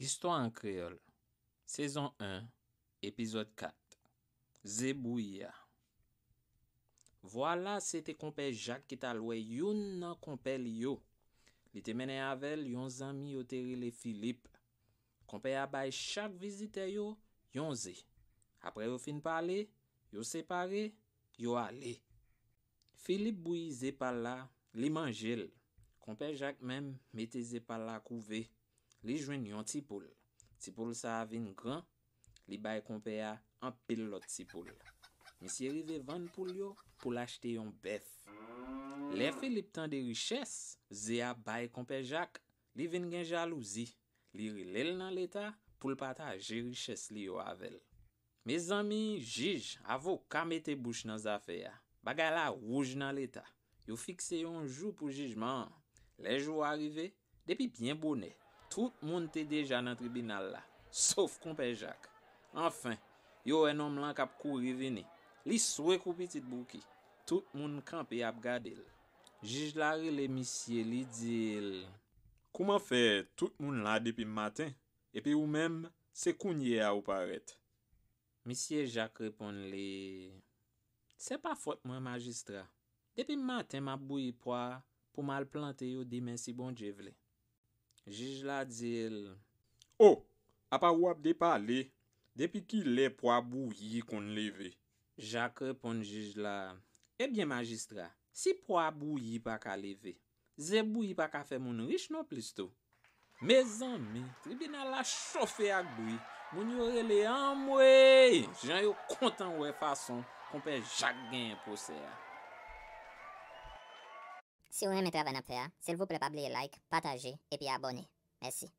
Gisto an kreol, sezon 1, epizod 4, Zebouya. Vwala, sete kompe Jacques ki talwe yon nan kompe li yo. Li te mene avel yon zami yo teri le Philippe. Kompe ya bay chak vizite yo, yon ze. Apre yo fin pale, yo separe, yo ale. Philippe bouye ze pala, li manjel. Kompe Jacques menm, mete ze pala kouvey. li jwen yon tipol. Tipol sa avin gran, li bay kompe ya an pil lot tipol. Misye rive van poulyo pou lachte yon bef. Lefe liptan de riches, ze a bay kompe jak, li vin gen jalouzi. Li rilel nan leta, pou l pata jiriches li yo avel. Me zami, jij, avou kamete bouch nan zafeya. Bagala wouj nan leta. Yo fikse yon jou pou jijman. Lej ou arive, depi bien bonè. Tout moun te deja nan tribinal la, sof konpe Jacques. Anfen, yo en om lan kap kou rivene, li swek ou pitit bou ki, tout moun kanpe ap gadele. Jij lari le misye li dile, kouman fe tout moun la depi maten, epi ou menm se kounye a ou paret. Misye Jacques repon li, se pa fote mwen magistra, depi maten ma bou yi pwa pou mal plante yo dimen si bon je vle. Jij la di el, O, apawap de pa le, depi ki le pwa bou yi kon leve? Jak repon jij la, Ebyen eh magistra, si pwa bou yi pa ka leve, ze bou yi pa ka fe moun riche nou plisto. Mezan me, tribunal la chofe ak bou, moun yo rele amwe. Ah, e, jan yo kontan we fason, kompe jak gen yon pose a. Si vous aimez Travail faire, hein, s'il vous plaît, pas oublier like, partager et puis abonner. Merci.